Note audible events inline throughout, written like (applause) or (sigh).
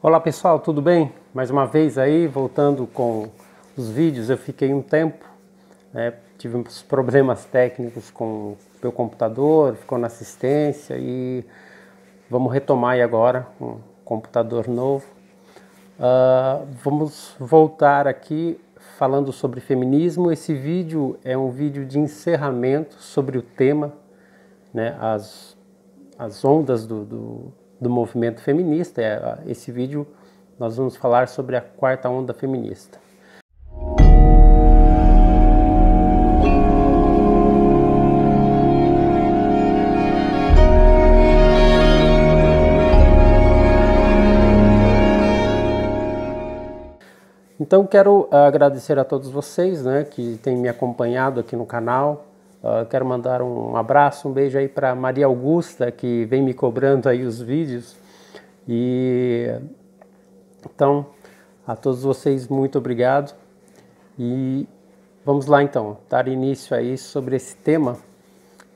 Olá pessoal, tudo bem? Mais uma vez aí, voltando com os vídeos, eu fiquei um tempo, né, tive uns (laughs) problemas técnicos com o meu computador, ficou na assistência e vamos retomar aí agora um computador novo. Uh, vamos voltar aqui falando sobre feminismo. Esse vídeo é um vídeo de encerramento sobre o tema, né, as, as ondas do, do do movimento feminista. É, esse vídeo nós vamos falar sobre a quarta onda feminista. Então quero ah, agradecer a todos vocês né, que têm me acompanhado aqui no canal, Uh, quero mandar um abraço, um beijo aí para Maria Augusta, que vem me cobrando aí os vídeos. E então, a todos vocês, muito obrigado. E vamos lá então, dar início aí sobre esse tema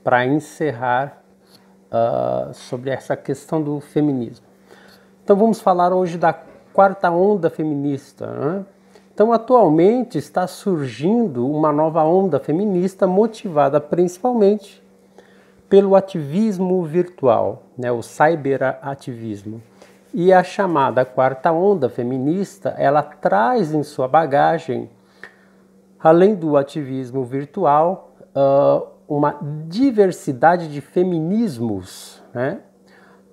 para encerrar uh, sobre essa questão do feminismo. Então, vamos falar hoje da quarta onda feminista. Né? Então, atualmente está surgindo uma nova onda feminista motivada principalmente pelo ativismo virtual, né, o cyberativismo. E a chamada quarta onda feminista, ela traz em sua bagagem, além do ativismo virtual, uh, uma diversidade de feminismos, né?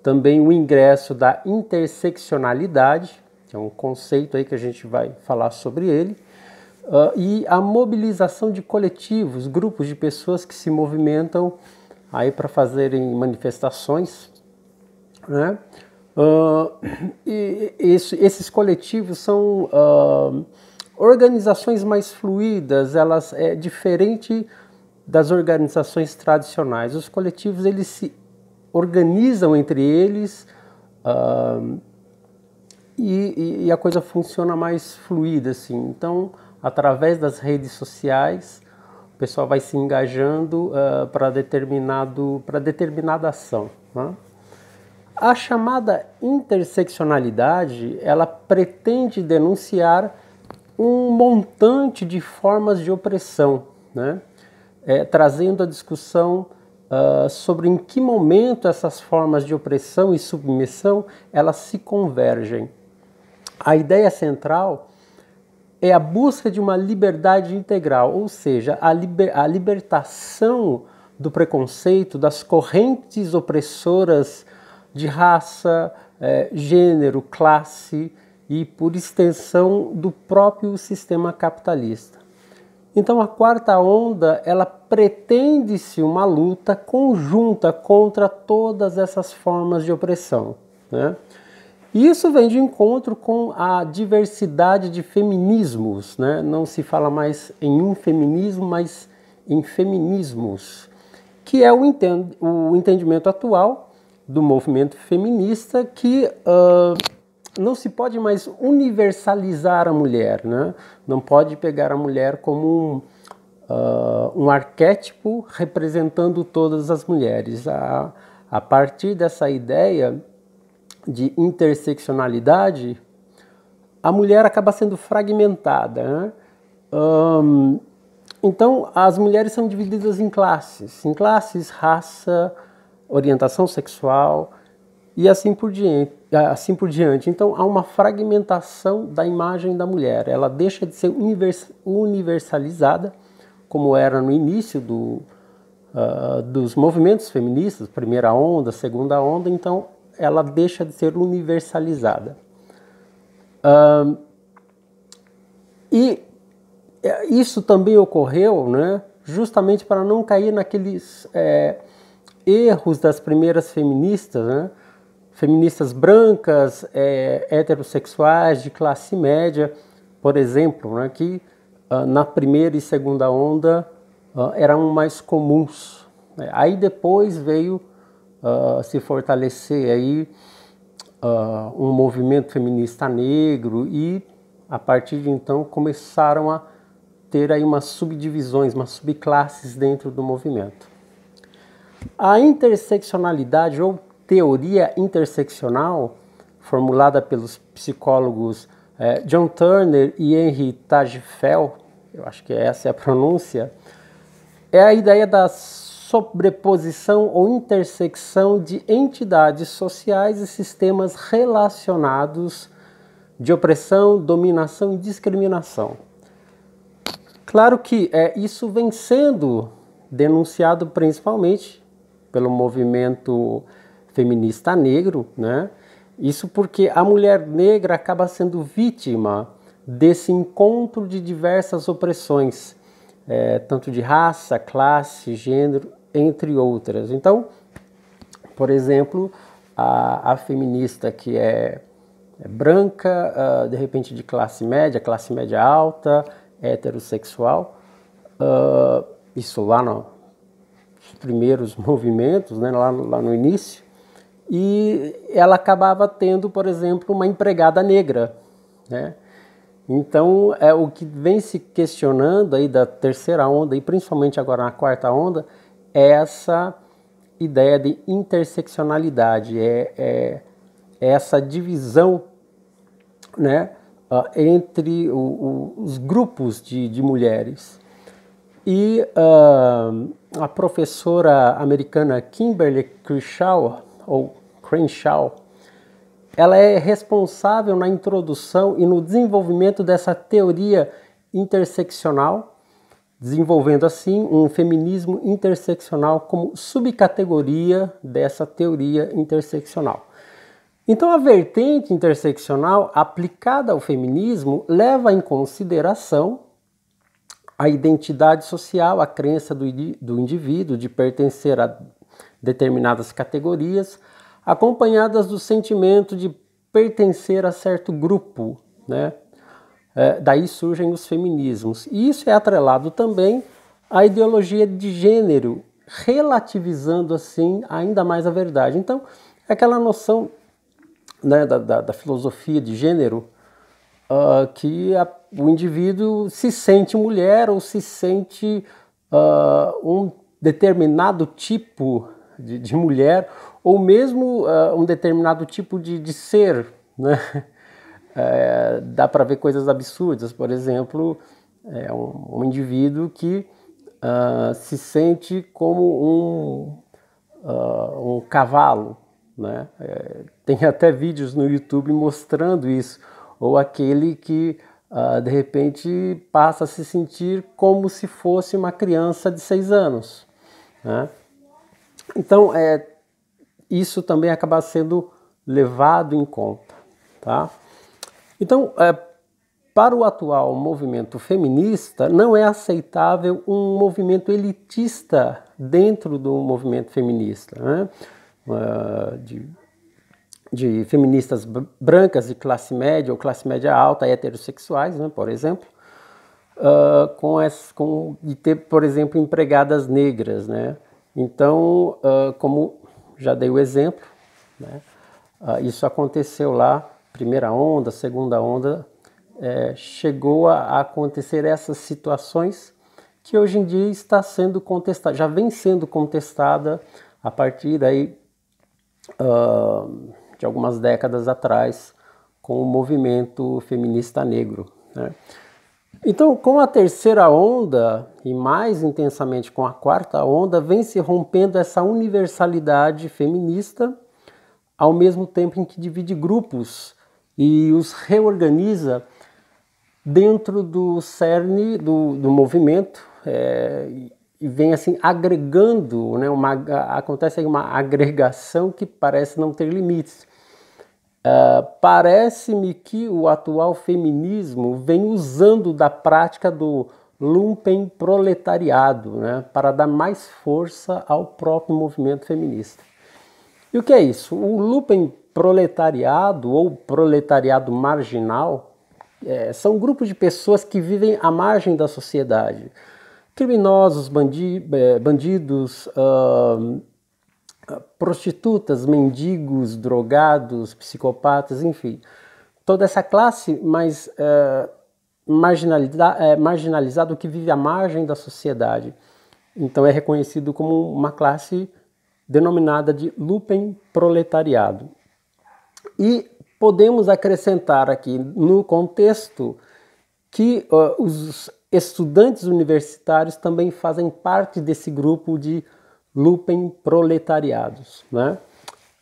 também o ingresso da interseccionalidade, que é um conceito aí que a gente vai falar sobre ele, uh, e a mobilização de coletivos, grupos de pessoas que se movimentam aí para fazerem manifestações, né? Uh, e, esse, esses coletivos são uh, organizações mais fluídas, elas é diferente das organizações tradicionais. Os coletivos eles se organizam entre eles, uh, e, e a coisa funciona mais fluida, assim. Então, através das redes sociais, o pessoal vai se engajando uh, ah, para determinado para determinada ação. Né? A chamada interseccionalidade, ela pretende denunciar um montante de formas de opressão, né? É, trazendo a discussão uh, sobre em que momento essas formas de opressão e submissão elas se convergem. A ideia central é a busca de uma liberdade integral, ou seja, a, liber, a libertação do preconceito, das correntes opressoras de raça, eh, gênero, classe e, por extensão, do próprio sistema capitalista. Então, a quarta onda ela pretende-se uma luta conjunta contra todas essas formas de opressão. Né? E isso vem de encontro com a diversidade de feminismos, né? não se fala mais em um feminismo, mas em feminismos, que é o, entend o entendimento atual do movimento feminista que uh, não se pode mais universalizar a mulher, né? não pode pegar a mulher como um, uh, um arquétipo representando todas as mulheres. A, a partir dessa ideia, de interseccionalidade, a mulher acaba sendo fragmentada. Né? Um, então, as mulheres são divididas em classes, em classes, raça, orientação sexual e assim por diante. Assim por diante. Então, há uma fragmentação da imagem da mulher. Ela deixa de ser universalizada, como era no início do, uh, dos movimentos feministas, primeira onda, segunda onda. Então, ela deixa de ser universalizada. e é, isso também ocorreu, né, justamente para não cair naqueles é, erros das primeiras feministas, né, feministas brancas, é, heterossexuais, de classe média, por exemplo, né, que ah, na primeira e segunda onda ah, eram mais comuns. Né. Aí depois veio uh, se fortalecer aí uh, um movimento feminista negro e a partir de então começaram a ter aí umas subdivisões, umas subclasses dentro do movimento. A interseccionalidade ou teoria interseccional, formulada pelos psicólogos eh, John Turner e Henry Tajfel, eu acho que é essa é a pronúncia, é a ideia das sobreposição ou intersecção de entidades sociais e sistemas relacionados de opressão, dominação e discriminação. Claro que é, isso vem sendo denunciado principalmente pelo movimento feminista negro, né? Isso porque a mulher negra acaba sendo vítima desse encontro de diversas opressões, é, tanto de raça, classe, gênero entre outras. Então, por exemplo, a, a feminista que é, é branca, uh, de repente de classe média, classe média alta, heterossexual, uh, isso lá no, nos primeiros (laughs) movimentos, né, lá, lá no início, e ela acabava tendo, por exemplo, uma empregada negra, né? Então, é o que vem se questionando aí da terceira onda e principalmente agora na quarta onda essa ideia de interseccionalidade, é, é, é essa divisão né, uh, entre o, o, os grupos de, de mulheres. E uh, a professora americana Kimberly Crenshaw, ou Crenshaw, ela é responsável na introdução e no desenvolvimento dessa teoria interseccional desenvolvendo assim um feminismo interseccional como subcategoria dessa teoria interseccional. Então, a vertente interseccional aplicada ao feminismo leva em consideração a identidade social, a crença do, do indivíduo de pertencer a determinadas categorias, acompanhadas do sentimento de pertencer a certo grupo, né? É, daí surgem os feminismos. E isso é atrelado também à ideologia de gênero, relativizando assim ainda mais a verdade. Então, é aquela noção né, da, da, da, filosofia de gênero uh, que a, o indivíduo se sente mulher ou se sente uh, um determinado tipo de, de mulher ou mesmo uh, um determinado tipo de, de ser, né? é, dá para ver coisas absurdas. Por exemplo, é um, um indivíduo que uh, se sente como um, uh, um cavalo. Né? É, tem até vídeos no YouTube mostrando isso. Ou aquele que uh, de repente passa a se sentir como se fosse uma criança de seis anos. Né? Então, é, isso também acaba sendo levado em conta. Tá? Então, é, para o atual movimento feminista, não é aceitável um movimento elitista dentro do movimento feminista, né? uh, de, de, feministas brancas de classe média ou classe média alta, heterossexuais, né, por exemplo, uh, com, as, com de ter, por exemplo, empregadas negras, né? Então, uh, como já dei o exemplo, né? isso aconteceu lá primeira onda, segunda onda, é, chegou a acontecer essas situações que hoje em dia está sendo contestada, já vem sendo contestada a partir daí uh, de algumas décadas atrás com o movimento feminista negro. Né? Então, com a terceira onda e mais intensamente com a quarta onda, vem se rompendo essa universalidade feminista, ao mesmo tempo em que divide grupos e os reorganiza dentro do cerne do, do movimento é, e vem assim agregando, né, uma, acontece aí uma agregação que parece não ter limites. Uh, Parece-me que o atual feminismo vem usando da prática do lumpen proletariado né, para dar mais força ao próprio movimento feminista. E o que é isso? O lumpen proletariado ou proletariado marginal é, são grupos de pessoas que vivem à margem da sociedade. Criminosos, bandi é, bandidos, uh, prostitutas, mendigos, drogados, psicopatas, enfim. Toda essa classe mais uh, é, é, marginalizada que vive à margem da sociedade. Então é reconhecido como uma classe denominada de lupem proletariado. E podemos acrescentar aqui no contexto que uh, os estudantes universitários também fazem parte desse grupo de Lupen proletariados, né?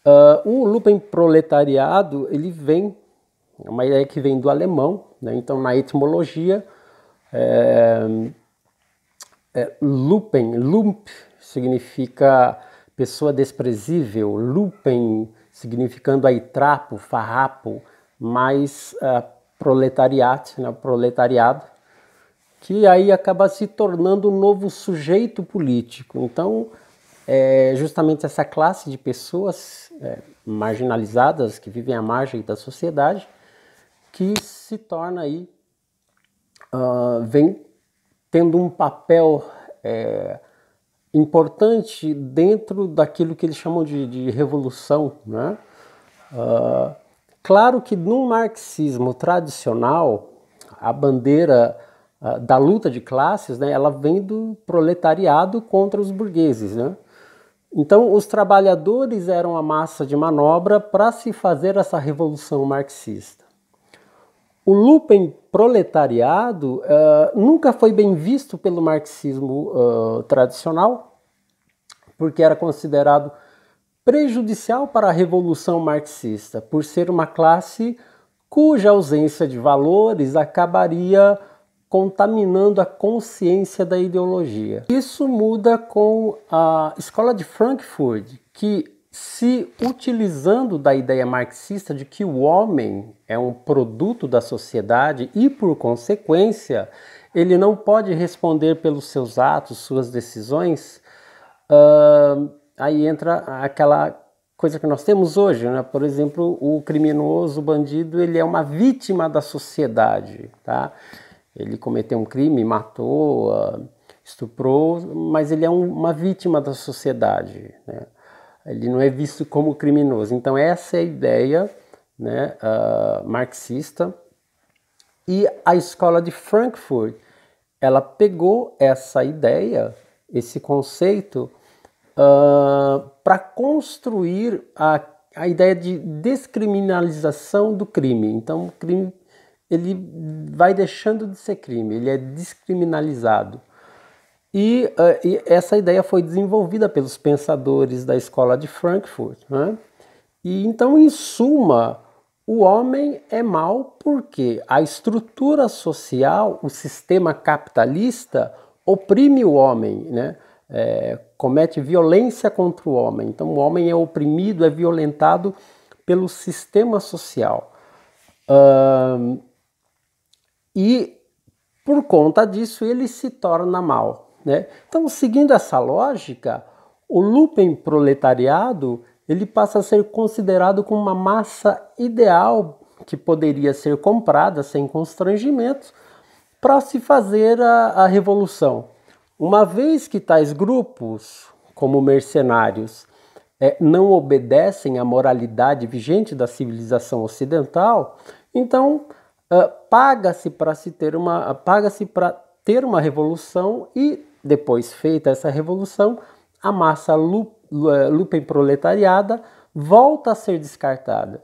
Uh, o Lupen proletariado ele vem é uma ideia que vem do alemão, né? então na etimologia é, é, Lupen, Lump significa pessoa desprezível, Lupen significando aí trapo, farrapo, mais uh, ah, proletariat, né, proletariado, que aí acaba se tornando um novo sujeito político. Então, é justamente essa classe de pessoas é, marginalizadas que vivem à margem da sociedade que se torna aí uh, vem tendo um papel é, importante dentro daquilo que eles chamam de, de revolução. Né? Uh, claro que no marxismo tradicional, a bandeira uh, da luta de classes né, ela vem do proletariado contra os burgueses. Né? Então, os trabalhadores eram a massa de manobra para se fazer essa revolução marxista. O Lupin, proletariado uh, nunca foi bem visto pelo marxismo uh, tradicional, porque era considerado prejudicial para a revolução marxista, por ser uma classe cuja ausência de valores acabaria contaminando a consciência da ideologia. Isso muda com a Escola de Frankfurt, que se utilizando da ideia marxista de que o homem é um produto da sociedade e, por consequência, ele não pode responder pelos seus atos, suas decisões, uh, aí entra aquela coisa que nós temos hoje, né? Por exemplo, o criminoso, o bandido, ele é uma vítima da sociedade, tá? Ele cometeu um crime, matou, uh, estuprou, mas ele é um, uma vítima da sociedade, né? ele não é visto como criminoso. Então essa é a ideia né, uh, marxista. E a escola de Frankfurt, ela pegou essa ideia, esse conceito, uh, ah, para construir a, a ideia de descriminalização do crime. Então o crime ele vai deixando de ser crime, ele é descriminalizado. E, uh, e, essa ideia foi desenvolvida pelos pensadores da escola de Frankfurt. Né? E então, em suma, o homem é mal porque a estrutura social, o sistema capitalista, oprime o homem, né? É, comete violência contra o homem. Então, o homem é oprimido, é violentado pelo sistema social. Uh, e por conta disso, ele se torna mal. Né? Então, seguindo essa lógica, o Lupen proletariado ele passa a ser considerado como uma massa ideal que poderia ser comprada sem constrangimentos para se fazer a, a revolução. Uma vez que tais grupos, como mercenários, é, não obedecem à moralidade vigente da civilização ocidental, então uh, paga-se para se ter uma paga-se para ter uma revolução e depois feita essa revolução, a massa é, proletariada volta a ser descartada.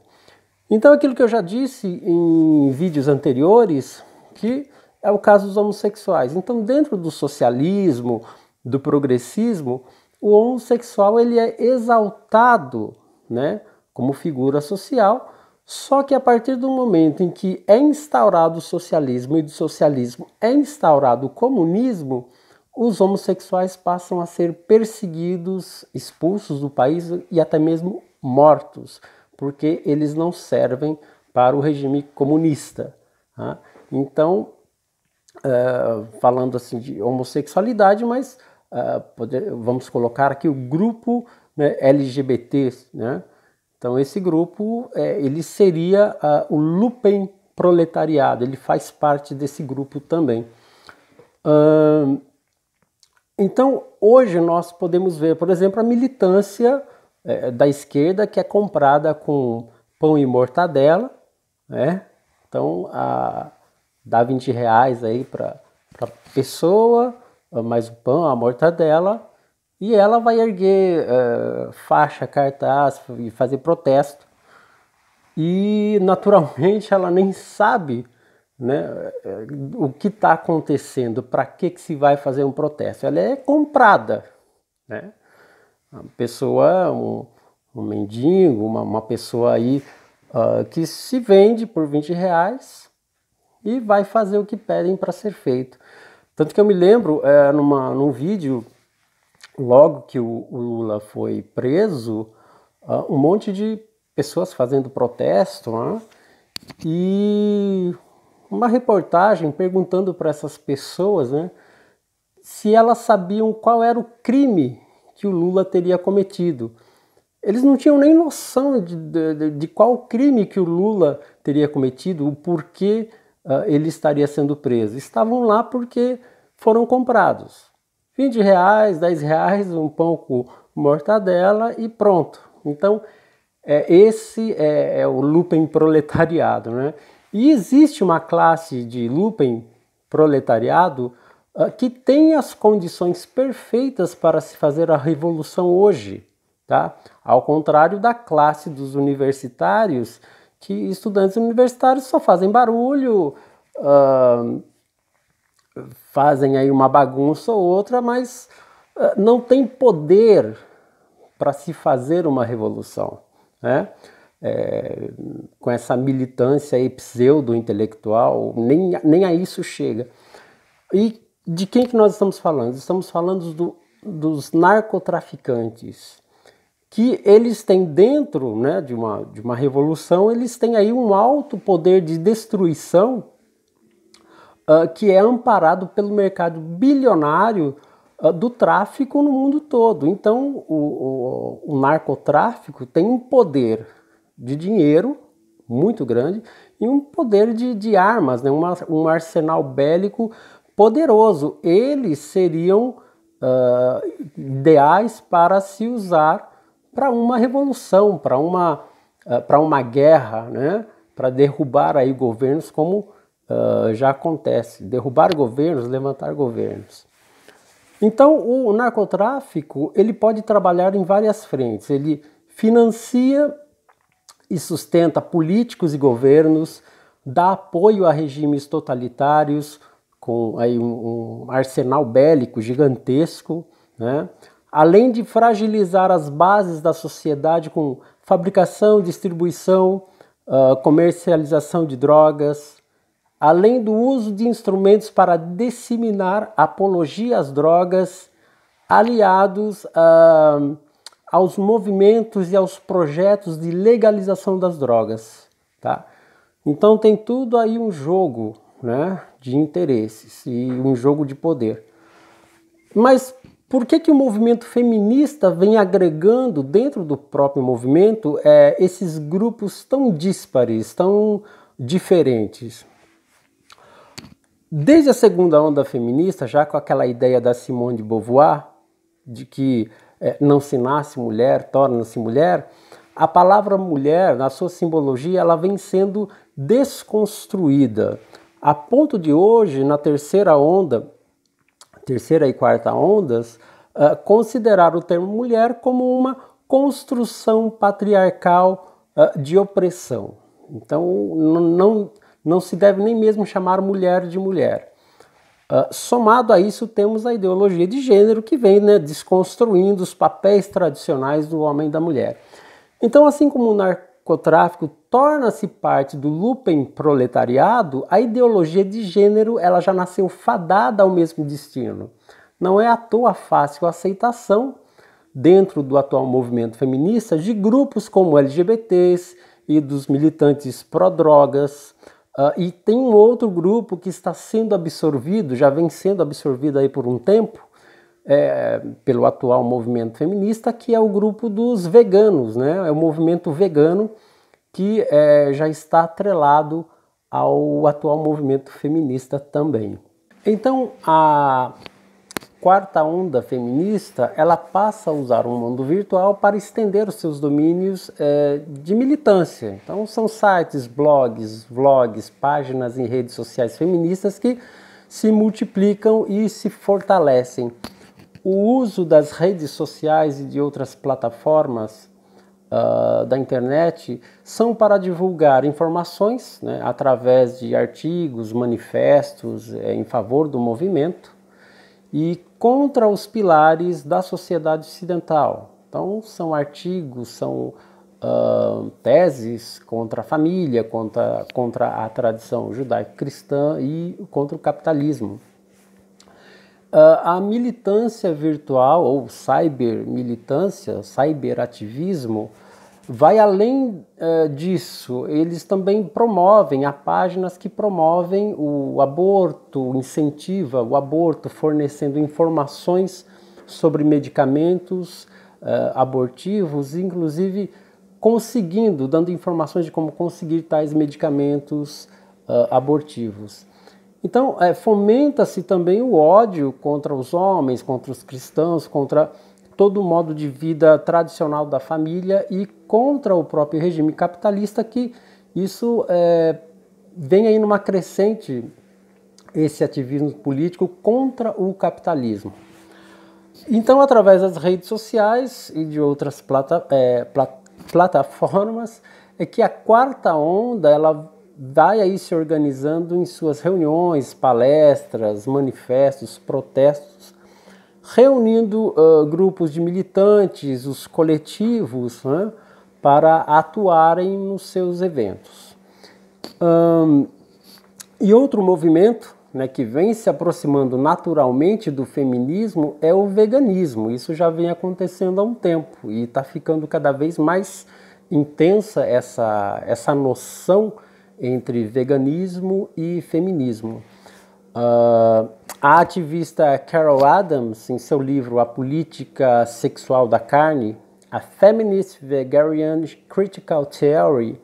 Então, aquilo que eu já disse em vídeos anteriores, que é o caso dos homossexuais. Então, dentro do socialismo, do progressismo, o homossexual ele é exaltado, né, como figura social. Só que a partir do momento em que é instaurado o socialismo e do socialismo é instaurado o comunismo, os homossexuais passam a ser perseguidos, expulsos do país e até mesmo mortos, porque eles não servem para o regime comunista. Tá? Então, uh, falando assim de homossexualidade, mas uh, poder, vamos colocar aqui o grupo né, LGBT, né? Então esse grupo é, ele seria uh, o Lupin proletariado, ele faz parte desse grupo também. Uh, então, hoje nós podemos ver, por exemplo, a militância é, da esquerda que é comprada com pão e mortadela, né? Então, a, dá 20 reais aí para a pessoa, ah, mais o pão, a mortadela, e ela vai erguer é, faixa, cartaz e fazer protesto. E, naturalmente, ela nem sabe né? É, o que está acontecendo? Para que, que se vai fazer um protesto? Ela é comprada. Né? Uma pessoa, um, um mendigo, uma, uma pessoa aí uh, que se vende por 20 reais e vai fazer o que pedem para ser feito. Tanto que eu me lembro, é, numa, num vídeo, logo que o, o Lula foi preso, uh, um monte de pessoas fazendo protesto né? e uma reportagem perguntando para essas pessoas né, se elas sabiam qual era o crime que o Lula teria cometido. Eles não tinham nem noção de, de, de qual crime que o Lula teria cometido, o porquê uh, ele estaria sendo preso. Estavam lá porque foram comprados. 20 reais, 10 reais, um pão com mortadela e pronto. Então, é, esse é, é o lupem proletariado, né? E existe uma classe de Lupen proletariado ah, que tem as condições perfeitas para se fazer a revolução hoje, tá? Ao contrário da classe dos universitários, que estudantes universitários só fazem barulho, uh, fazem aí uma bagunça ou outra, mas uh, não tem poder para se fazer uma revolução, né? é, com essa militância pseudo-intelectual, nem, nem a isso chega. E de quem que nós estamos falando? Estamos falando do, dos narcotraficantes, que eles têm dentro né, de, uma, de uma revolução, eles têm aí um alto poder de destruição uh, que é amparado pelo mercado bilionário uh, do tráfico no mundo todo. Então, o, o, o narcotráfico tem um poder de dinheiro muito grande e um poder de, de armas, né? Uma, um arsenal bélico poderoso. Eles seriam uh, ideais para se usar para uma revolução, para uma, uh, para uma guerra, né? para derrubar aí governos como uh, já acontece, derrubar governos, levantar governos. Então o narcotráfico ele pode trabalhar em várias frentes. Ele financia e sustenta políticos e governos, dá apoio a regimes totalitários, com aí um, um arsenal bélico gigantesco, né? além de fragilizar as bases da sociedade com fabricação, distribuição, uh, comercialização de drogas, além do uso de instrumentos para disseminar apologia às drogas, aliados a. Uh, aos movimentos e aos projetos de legalização das drogas, tá? Então tem tudo aí um jogo, né, de interesses e um jogo de poder. Mas por que, que o movimento feminista vem agregando dentro do próprio movimento é, esses grupos tão díspares, tão diferentes? Desde a segunda onda feminista, já com aquela ideia da Simone de Beauvoir, de que é, não se nasce mulher, torna-se mulher, a palavra mulher, na sua simbologia, ela vem sendo desconstruída. A ponto de hoje, na terceira onda, terceira e quarta ondas, uh, considerar o termo mulher como uma construção patriarcal uh, de opressão. Então, não, não se deve nem mesmo chamar mulher de mulher. Uh, somado a isso, temos a ideologia de gênero que vem né, desconstruindo os papéis tradicionais do homem e da mulher. Então, assim como o narcotráfico torna-se parte do lupen proletariado, a ideologia de gênero ela já nasceu fadada ao mesmo destino. Não é à toa fácil a aceitação dentro do atual movimento feminista de grupos como LGBTs e dos militantes pró-drogas, Uh, e tem um outro grupo que está sendo absorvido, já vem sendo absorvido aí por um tempo, é, pelo atual movimento feminista, que é o grupo dos veganos, né? É o movimento vegano que é, já está atrelado ao atual movimento feminista também. Então, a, quarta onda feminista ela passa a usar o um mundo virtual para estender os seus domínios é, de militância. Então são sites, blogs, vlogs, páginas em redes sociais feministas que se multiplicam e se fortalecem. O uso das redes sociais e de outras plataformas uh, da internet são para divulgar informações né, através de artigos, manifestos é, em favor do movimento e contra os pilares da sociedade ocidental. Então, são artigos, são uh, teses contra a família, contra, contra a tradição judaico-cristã e contra o capitalismo. Uh, a militância virtual ou cyber militância, cyberativismo, Vai além uh, disso, eles também promovem, há páginas que promovem o aborto, incentiva o aborto, fornecendo informações sobre medicamentos uh, abortivos, inclusive conseguindo, dando informações de como conseguir tais medicamentos uh, abortivos. Então, fomenta-se também o ódio contra os homens, contra os cristãos, contra todo o modo de vida tradicional da família e contra o próprio regime capitalista, que isso é, vem aí numa crescente esse ativismo político contra o capitalismo. Então, através das redes sociais e de outras plata, é, plat, plataformas, é que a quarta onda ela vai aí se organizando em suas reuniões, palestras, manifestos, protestos reunindo uh, grupos de militantes, os coletivos, né, para atuarem nos seus eventos. Um, e outro movimento né, que vem se aproximando naturalmente do feminismo é o veganismo. Isso já vem acontecendo há um tempo e está ficando cada vez mais intensa essa, essa noção entre veganismo e feminismo. Uh, a ativista Carol Adams, em seu livro A Política Sexual da Carne, a Feminist Vegarian Critical Theory,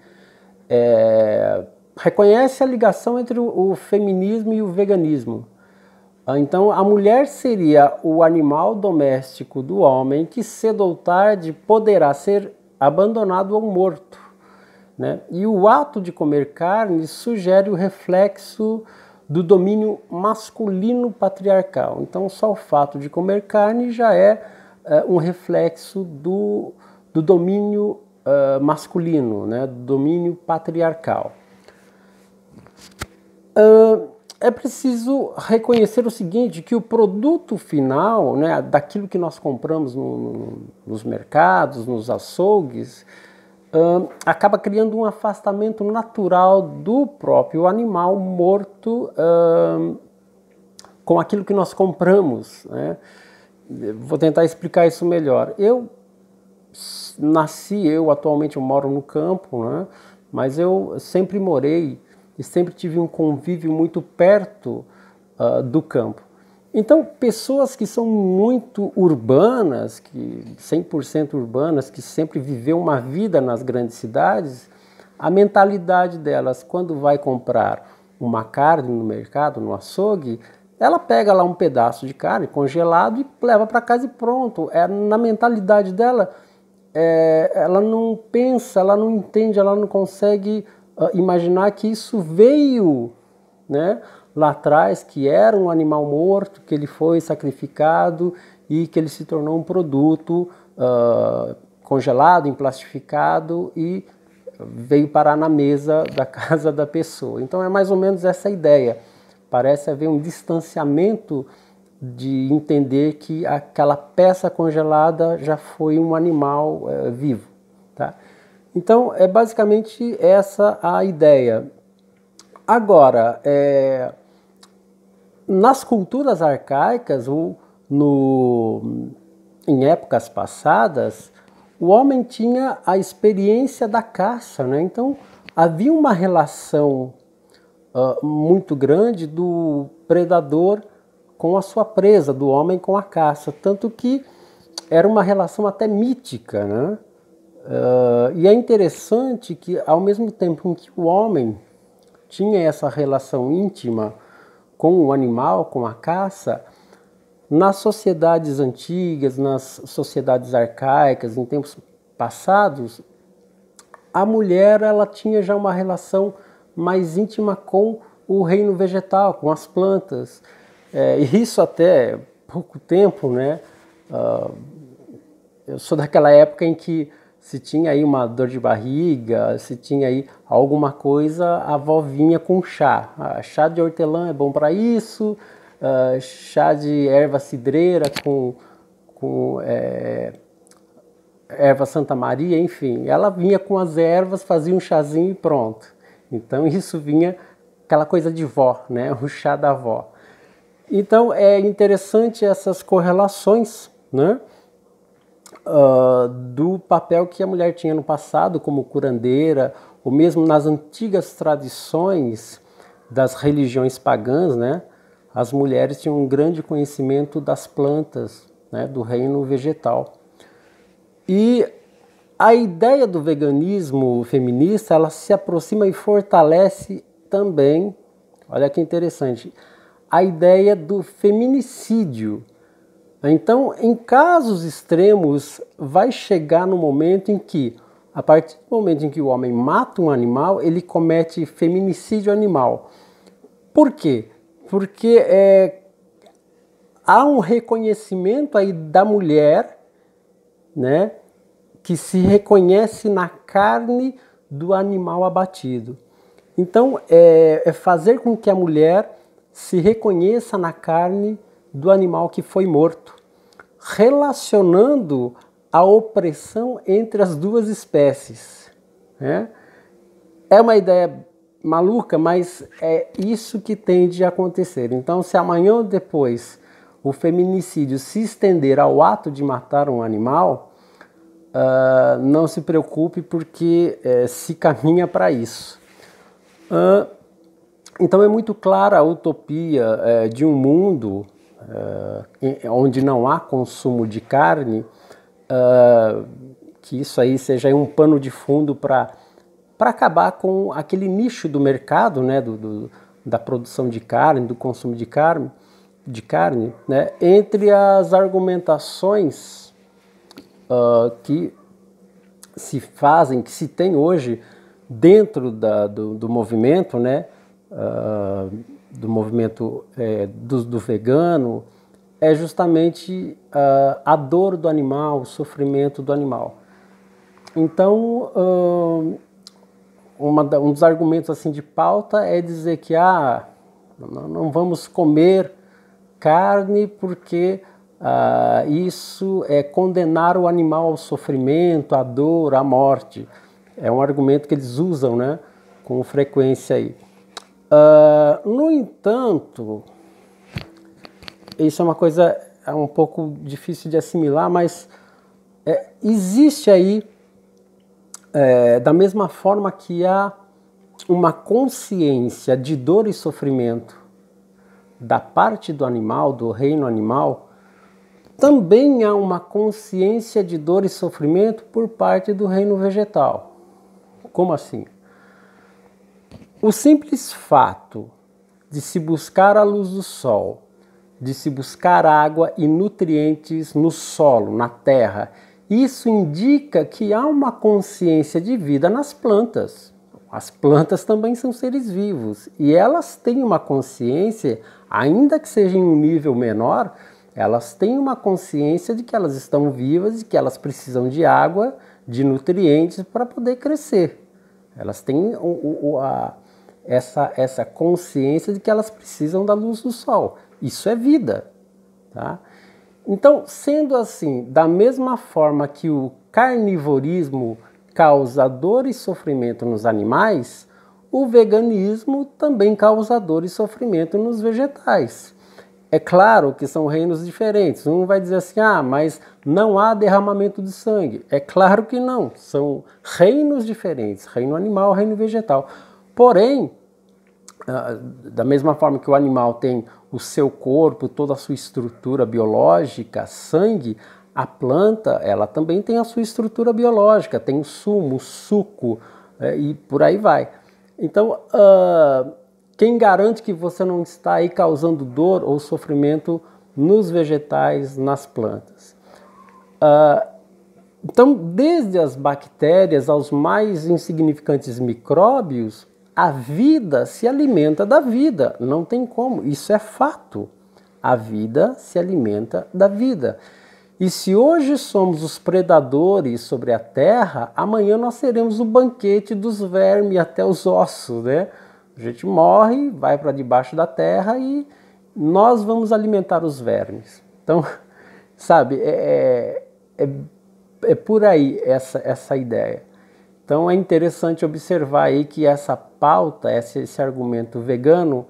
é, reconhece a ligação entre o, feminismo e o veganismo. Ah, então, a mulher seria o animal doméstico do homem que, cedo ou tarde, poderá ser abandonado ou morto. Né? E o ato de comer carne sugere o reflexo do domínio masculino patriarcal. Então, só o fato de comer carne já é uh, um reflexo do, do domínio uh, masculino, né, do domínio patriarcal. Uh, é preciso reconhecer o seguinte, que o produto final, né, daquilo que nós compramos no, no, nos mercados, nos açougues, acaba criando um afastamento natural do próprio animal morto com aquilo que nós compramos. Né? Vou tentar explicar isso melhor. Eu nasci, eu atualmente eu moro no campo, né? mas eu sempre morei e sempre tive um convívio muito perto uh, do campo. Então, pessoas que são muito urbanas, que 100% urbanas, que sempre viveu uma vida nas grandes cidades, a mentalidade delas, quando vai comprar uma carne no mercado, no açougue, ela pega lá um pedaço de carne congelado e leva para casa e pronto. É, na mentalidade dela, é, ela não pensa, ela não entende, ela não consegue uh, imaginar que isso veio, né? lá atrás que era um animal morto, que ele foi sacrificado e que ele se tornou um produto uh, congelado, emplastificado e veio parar na mesa (laughs) da casa da pessoa. Então é mais ou menos essa ideia. Parece haver um distanciamento de entender que aquela peça congelada já foi um animal eh, vivo. Tá? Então é basicamente essa a ideia. Agora, é, nas culturas arcaicas ou no, em épocas passadas, o homem tinha a experiência da caça, né? Então havia uma relação uh, muito grande do predador com a sua presa, do homem com a caça, tanto que era uma relação até mítica, né? Uh, e é interessante que, ao mesmo tempo em que o homem tinha essa relação íntima com o animal, com a caça, nas sociedades antigas, nas sociedades arcaicas, em tempos passados, a mulher ela tinha já uma relação mais íntima com o reino vegetal, com as plantas. É, e isso até pouco tempo, né? Uh, eu sou daquela época em que se tinha aí uma dor de barriga, se tinha aí alguma coisa, a avó vinha com chá. Ah, chá de hortelã é bom para isso, ah, chá de erva cidreira com, com é, erva Santa Maria, enfim. Ela vinha com as ervas, fazia um chazinho e pronto. Então (laughs) isso vinha aquela coisa de vó, né? o chá da vó. Então é interessante essas correlações, né? uh, do papel que a mulher tinha no passado como curandeira, ou mesmo nas antigas tradições das religiões pagãs, né? As mulheres tinham um grande conhecimento das plantas, né, do reino vegetal. E a ideia do veganismo feminista, ela se aproxima e fortalece também, olha que interessante, a ideia do feminicídio, então, em casos extremos, vai chegar no momento em que, a partir do momento em que o homem mata um animal, ele comete feminicídio animal. Por quê? Porque é, há um reconhecimento aí da mulher, né, que se reconhece na carne do animal abatido. Então, é, é fazer com que a mulher se reconheça na carne do animal que foi morto, relacionando a opressão entre as duas espécies. Né? É uma ideia maluca, mas é isso que tende a acontecer. Então, se amanhã ou depois o feminicídio se estender ao ato de matar um animal, uh, não se preocupe, porque uh, se caminha para isso. Uh, então, é muito clara a utopia eh, de um mundo uh, onde não há consumo de carne, uh, que isso aí seja um pano de fundo para acabar com aquele nicho do mercado, né, do, do, da produção de carne, do consumo de carne, de carne né, entre as argumentações uh, que se fazem, que se tem hoje dentro da, do, do movimento, né, Uh, do movimento é, do, do, vegano é justamente uh, a dor do animal, o sofrimento do animal. Então, um, ah, uma, um dos argumentos assim de pauta é dizer que ah, não vamos comer carne porque ah, isso é condenar o animal ao sofrimento, à dor, à morte. É um argumento que eles usam né, com frequência aí. Uh, no entanto, isso é uma coisa é um pouco difícil de assimilar, mas é, existe aí, é, da mesma forma que há uma consciência de dor e sofrimento da parte do animal, do reino animal, também há uma consciência de dor e sofrimento por parte do reino vegetal. Como assim? O simples fato de se buscar a luz do sol, de se buscar água e nutrientes no solo, na terra, isso indica que há uma consciência de vida nas plantas. As plantas também são seres vivos e elas têm uma consciência, ainda que seja em um nível menor, elas têm uma consciência de que elas estão vivas e que elas precisam de água, de nutrientes para poder crescer. Elas têm o, o, a, essa, essa consciência de que elas precisam da luz do sol. Isso é vida. Tá? Então, sendo assim, da mesma forma que o carnivorismo causa dor e sofrimento nos animais, o veganismo também causa dor e sofrimento nos vegetais. É claro que são reinos diferentes. Um vai dizer assim: ah, mas não há derramamento de sangue. É claro que não. São reinos diferentes: reino animal, reino vegetal. Porém, ah, da mesma forma que o animal tem o seu corpo, toda a sua estrutura biológica, sangue, a planta ela também tem a sua estrutura biológica, tem o sumo, o suco é, e por aí vai. Então, uh, quem garante que você não está aí causando dor ou sofrimento nos vegetais, nas plantas? Uh, então, desde as bactérias aos mais insignificantes micróbios, a vida se alimenta da vida, não tem como, isso é fato. A vida se alimenta da vida. E se hoje somos os predadores sobre a terra, amanhã nós seremos o banquete dos vermes até os ossos, né? A gente morre, vai para debaixo da terra e nós vamos alimentar os vermes. Então, (laughs) sabe, é, é, é, é por aí essa, essa ideia. Então é interessante observar aí que essa pauta, esse, esse argumento vegano,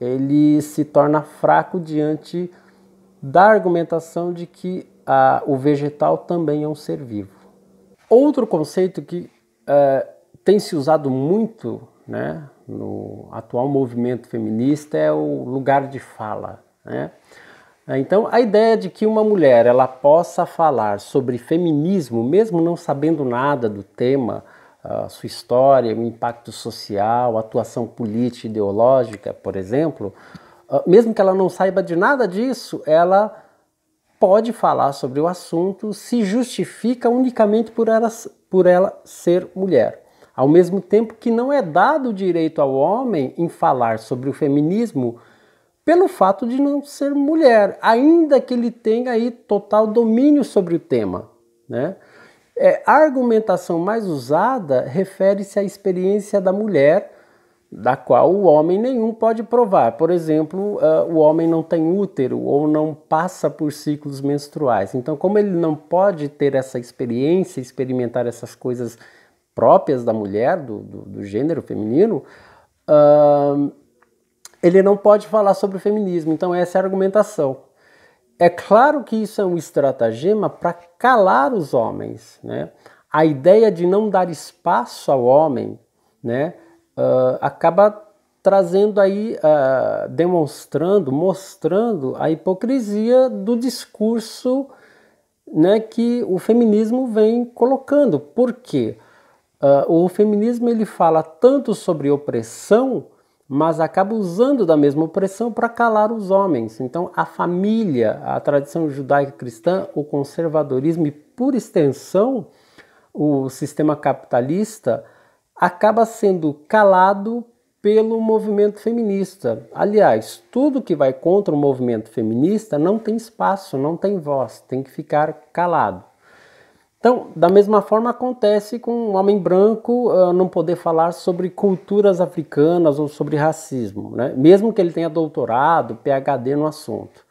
ele se torna fraco diante da argumentação de que o vegetal também é um ser vivo. Outro conceito que é, tem se usado muito né, no atual movimento feminista é o lugar de fala. Né? É, então, a ideia de que uma mulher ela possa falar sobre feminismo, mesmo não sabendo nada do tema, a sua história, o impacto social, a atuação política e ideológica, por exemplo, ah, mesmo que ela não saiba de nada disso, ela pode falar sobre o assunto, se justifica unicamente por ela, por ela ser mulher. Ao mesmo tempo que não é dado o direito ao homem em falar sobre o feminismo pelo fato de não ser mulher, ainda que ele tenha aí total domínio sobre o tema, né? É, a argumentação mais usada refere-se à experiência da mulher, da qual o homem nenhum pode provar. Por exemplo, uh, o homem não tem útero ou não passa por ciclos menstruais. Então, como ele não pode ter essa experiência, experimentar essas coisas próprias da mulher, do, do, do gênero feminino, uh, ele não pode falar sobre o feminismo. Então, essa é a argumentação é claro que isso é um estratagema para calar os homens, né? A ideia de não dar espaço ao homem, né, uh, acaba trazendo aí, uh, demonstrando, mostrando a hipocrisia do discurso né, que o feminismo vem colocando. Por quê? Uh, o feminismo ele fala tanto sobre opressão, mas acaba usando da mesma opressão para calar os homens. Então, a família, a tradição judaica cristã, o conservadorismo e, por extensão, o sistema capitalista acaba sendo calado pelo movimento feminista. Aliás, tudo que vai contra o movimento feminista não tem espaço, não tem voz, tem que ficar calado. Então, da mesma forma acontece com um homem branco uh, não poder falar sobre culturas africanas ou sobre racismo, né? mesmo que ele tenha doutorado, PhD no assunto.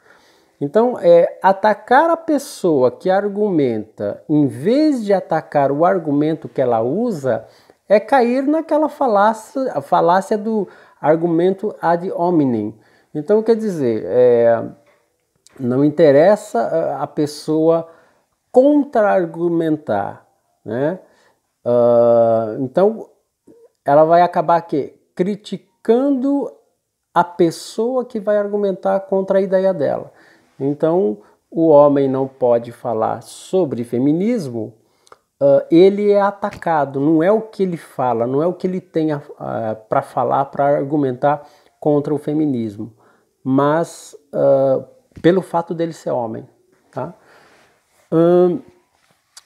Então, é, atacar a pessoa que argumenta, em vez de atacar o argumento que ela usa, é cair naquela falácia, falácia do argumento ad hominem. Então, quer dizer, é, não interessa ah, a pessoa contra-argumentar, né? Uh, então, ela vai acabar que criticando a pessoa que vai argumentar contra a ideia dela. Então, o homem não pode falar sobre feminismo, uh, ele é atacado, não é o que ele fala, não é o que ele tem uh, para falar, para argumentar contra o feminismo, mas uh, pelo fato dele ser homem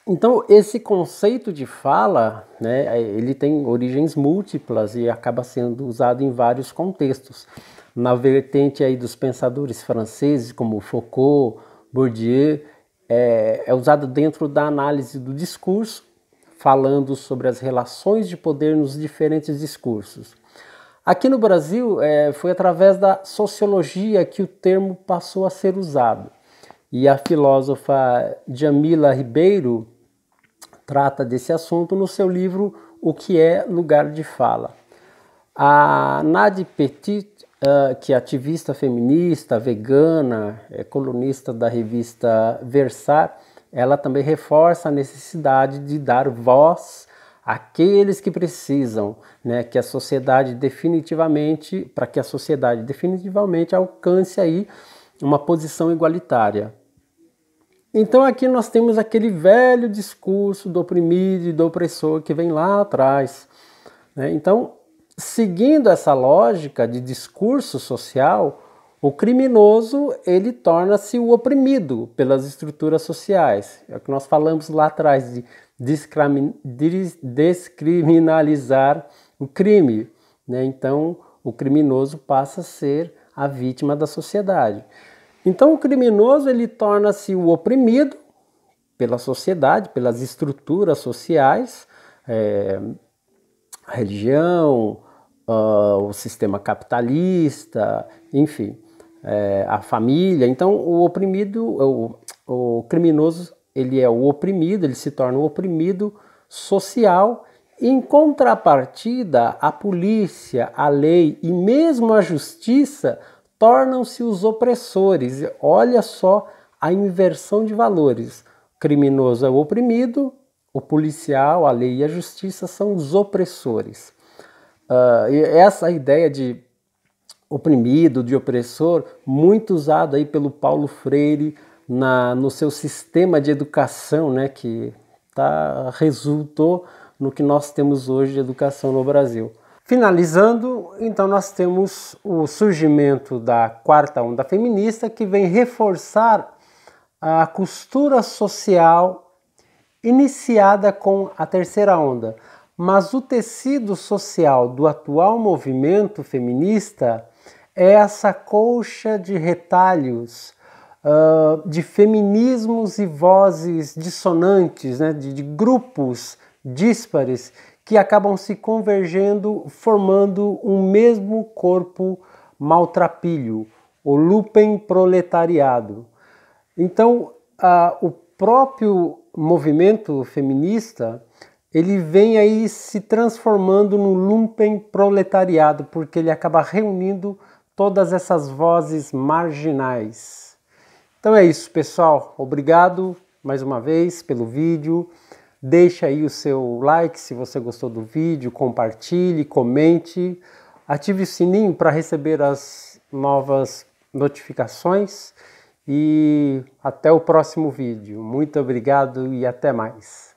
então, esse conceito de fala, né, ele tem origens múltiplas e acaba sendo usado em vários contextos. Na vertente aí dos pensadores franceses, como Foucault, Bourdieu, é, é usado dentro da análise do discurso, falando sobre as relações de poder nos diferentes discursos. Aqui no Brasil, é, foi através da sociologia que o termo passou a ser usado. E a filósofa Jamila Ribeiro trata desse assunto no seu livro O que é Lugar de Fala. A Nadi Petit, eh, que é ativista feminista, vegana, é colunista da revista Versar, ela também reforça a necessidade de dar voz àqueles que precisam, né, que a sociedade definitivamente, para que a sociedade definitivamente alcance aí uma posição igualitária. Então aqui nós temos aquele velho discurso do oprimido e do opressor que vem lá atrás. Né? Então, seguindo essa lógica de discurso social, o criminoso ele torna-se o oprimido pelas estruturas sociais. É o que nós falamos lá atrás de descriminalizar o crime. Né? Então, o criminoso passa a ser a vítima da sociedade. Então o criminoso ele torna-se o oprimido pela sociedade, pelas estruturas sociais, é, a religião, uh, o sistema capitalista, enfim, é, a família. Então o oprimido, o, o criminoso, ele é o oprimido, ele se torna o oprimido social. Em contrapartida, a polícia, a lei e mesmo a justiça tornam-se os opressores. Olha só a inversão de valores. O criminoso é o oprimido, o policial, a lei e a justiça são os opressores. Uh, essa ideia de oprimido, de opressor, muito usada aí pelo Paulo Freire na, no seu sistema de educação, né, que tá, resultou no que nós temos hoje de educação no Brasil. Finalizando, então nós temos o surgimento da quarta onda feminista que vem reforçar a costura social iniciada com a terceira onda, mas o tecido social do atual movimento feminista é essa colcha de retalhos uh, de feminismos e vozes dissonantes, né, de, de grupos díspares que acabam se convergendo, formando um mesmo corpo maltrapilho, o lupen proletariado. Então, o próprio movimento feminista ele vem aí se transformando no lumpen proletariado, porque ele acaba reunindo todas essas vozes marginais. Então é isso, pessoal. Obrigado mais uma vez pelo vídeo. Deixa aí o seu like se você gostou do vídeo, compartilhe, comente, ative o sininho para receber as novas notificações e até o próximo vídeo. Muito obrigado e até mais.